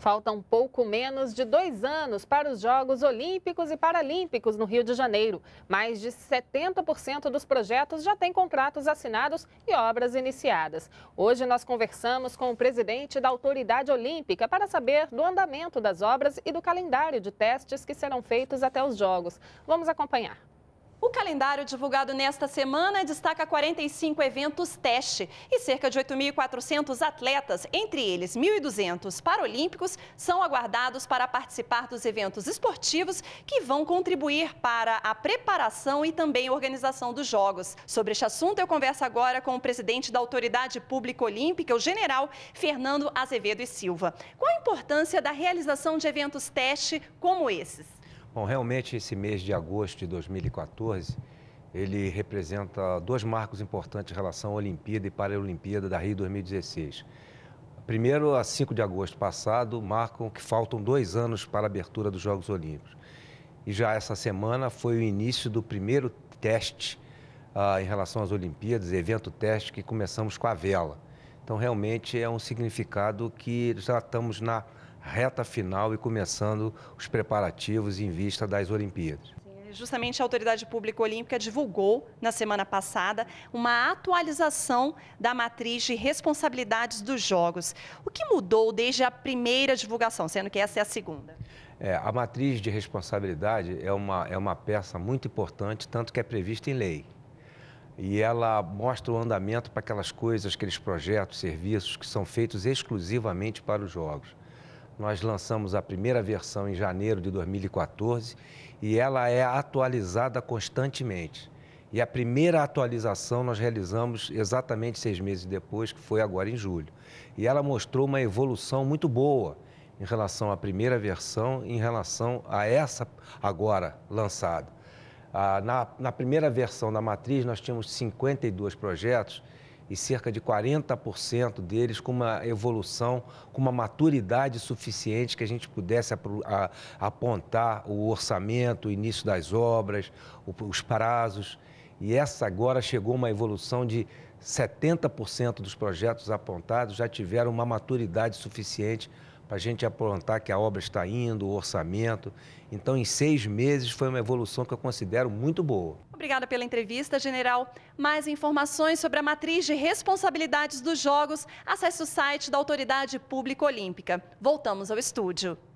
Faltam pouco menos de dois anos para os Jogos Olímpicos e Paralímpicos no Rio de Janeiro. Mais de 70% dos projetos já têm contratos assinados e obras iniciadas. Hoje nós conversamos com o presidente da Autoridade Olímpica para saber do andamento das obras e do calendário de testes que serão feitos até os Jogos. Vamos acompanhar. O calendário divulgado nesta semana destaca 45 eventos teste e cerca de 8.400 atletas, entre eles 1.200 paralímpicos, são aguardados para participar dos eventos esportivos que vão contribuir para a preparação e também organização dos Jogos. Sobre este assunto, eu converso agora com o presidente da Autoridade Pública Olímpica, o general Fernando Azevedo e Silva. Qual a importância da realização de eventos teste como esses? Bom, realmente esse mês de agosto de 2014, ele representa dois marcos importantes em relação à Olimpíada e Paralimpíada da Rio 2016. Primeiro, a 5 de agosto passado, marcam que faltam dois anos para a abertura dos Jogos Olímpicos. E já essa semana foi o início do primeiro teste ah, em relação às Olimpíadas, evento teste que começamos com a vela. Então, realmente é um significado que já estamos na reta final e começando os preparativos em vista das Olimpíadas. Justamente a autoridade pública olímpica divulgou na semana passada uma atualização da matriz de responsabilidades dos Jogos. O que mudou desde a primeira divulgação, sendo que essa é a segunda? É, a matriz de responsabilidade é uma, é uma peça muito importante, tanto que é prevista em lei. E ela mostra o andamento para aquelas coisas, aqueles projetos, serviços que são feitos exclusivamente para os Jogos. Nós lançamos a primeira versão em janeiro de 2014 e ela é atualizada constantemente. E a primeira atualização nós realizamos exatamente seis meses depois, que foi agora em julho. E ela mostrou uma evolução muito boa em relação à primeira versão, em relação a essa agora lançada. Ah, na, na primeira versão da matriz, nós tínhamos 52 projetos e cerca de 40% deles com uma evolução, com uma maturidade suficiente que a gente pudesse apontar o orçamento, o início das obras, os prazos. E essa agora chegou uma evolução de 70% dos projetos apontados já tiveram uma maturidade suficiente para a gente aprontar que a obra está indo, o orçamento. Então, em seis meses, foi uma evolução que eu considero muito boa. Obrigada pela entrevista, general. Mais informações sobre a matriz de responsabilidades dos Jogos, acesse o site da Autoridade Pública Olímpica. Voltamos ao estúdio.